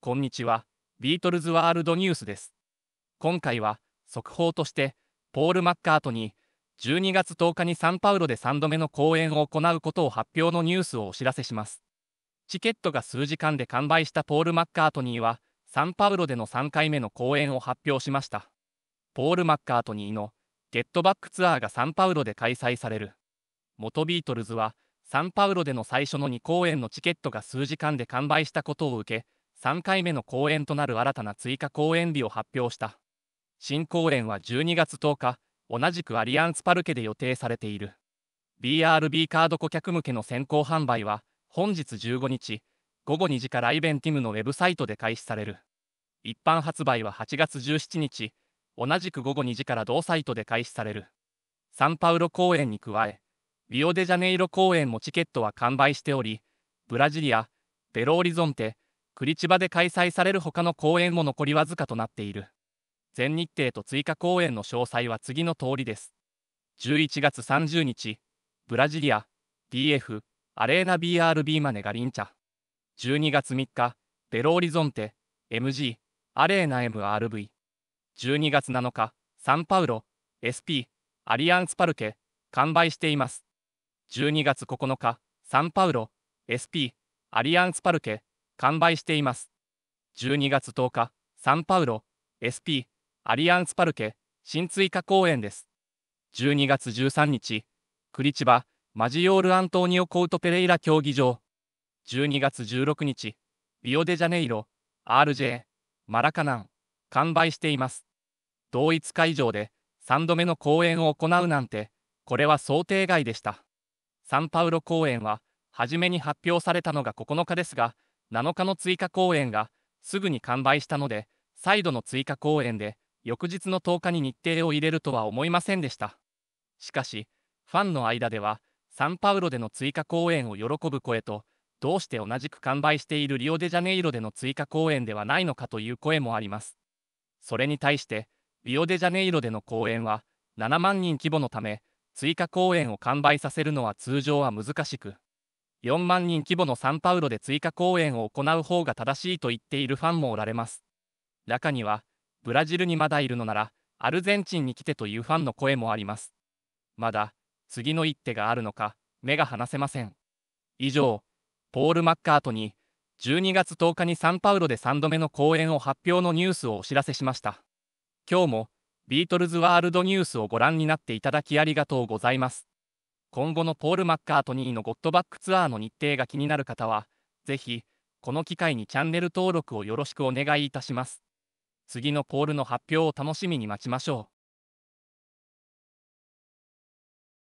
こんにちは、ビートルズワールドニュースです。今回は、速報として、ポール・マッカートに、12月10日にサンパウロで3度目の公演を行うことを発表のニュースをお知らせします。チケットが数時間で完売したポール・マッカートニーは、サンパウロでの3回目の公演を発表しました。ポール・マッカートニーの、ゲットバックツアーがサンパウロで開催される。元ビートルズは、サンパウロでの最初の2公演のチケットが数時間で完売したことを受け、3回目の公演となる新たな追加公演日を発表した新公演は12月10日同じくアリアンスパルケで予定されている BRB カード顧客向けの先行販売は本日15日午後2時からイベンティムのウェブサイトで開始される一般発売は8月17日同じく午後2時から同サイトで開始されるサンパウロ公演に加えリオデジャネイロ公演もチケットは完売しておりブラジリアベローリゾンテ栗千葉で開催される他の公演も残りわずかとなっている全日程と追加公演の詳細は次の通りです11月30日ブラジリア DF アレーナ BRB マネガリンチャ12月3日ベローリゾンテ MG アレーナ MRV12 月7日サンパウロ SP アリアンスパルケ完売しています12月9日サンパウロ SP アリアンスパルケ完売しています。12月10日、サンパウロ、SP、アリアンスパルケ、新追加公演です。12月13日、クリチバ、マジオール・アントーニオ・コウト・ペレイラ競技場。12月16日、リオデジャネイロ、RJ、マラカナン、完売しています。同一会場で3度目の公演を行うなんて、これは想定外でした。サンパウロ公演は、初めに発表されたのが9日ですが、7日の追加公演がすぐに完売したので、再度の追加公演で翌日の10日に日程を入れるとは思いませんでした。しかし、ファンの間では、サンパウロでの追加公演を喜ぶ声と、どうして同じく完売しているリオデジャネイロでの追加公演ではないのかという声もあります。それに対して、リオデジャネイロでの公演は7万人規模のため、追加公演を完売させるのは通常は難しく、4万人規模のサンパウロで追加公演を行う方が正しいと言っているファンもおられます。中には、ブラジルにまだいるのなら、アルゼンチンに来てというファンの声もあります。まだ、次の一手があるのか、目が離せません。以上、ポール・マッカートに、12月10日にサンパウロで3度目の公演を発表のニュースをお知らせしました。今日も、ビートルズワールドニュースをご覧になっていただきありがとうございます。今後のポール・マッカートニーのゴッドバックツアーの日程が気になる方は、ぜひ、この機会にチャンネル登録をよろしくお願いいたします。次のポールの発表を楽しみに待ちましょう。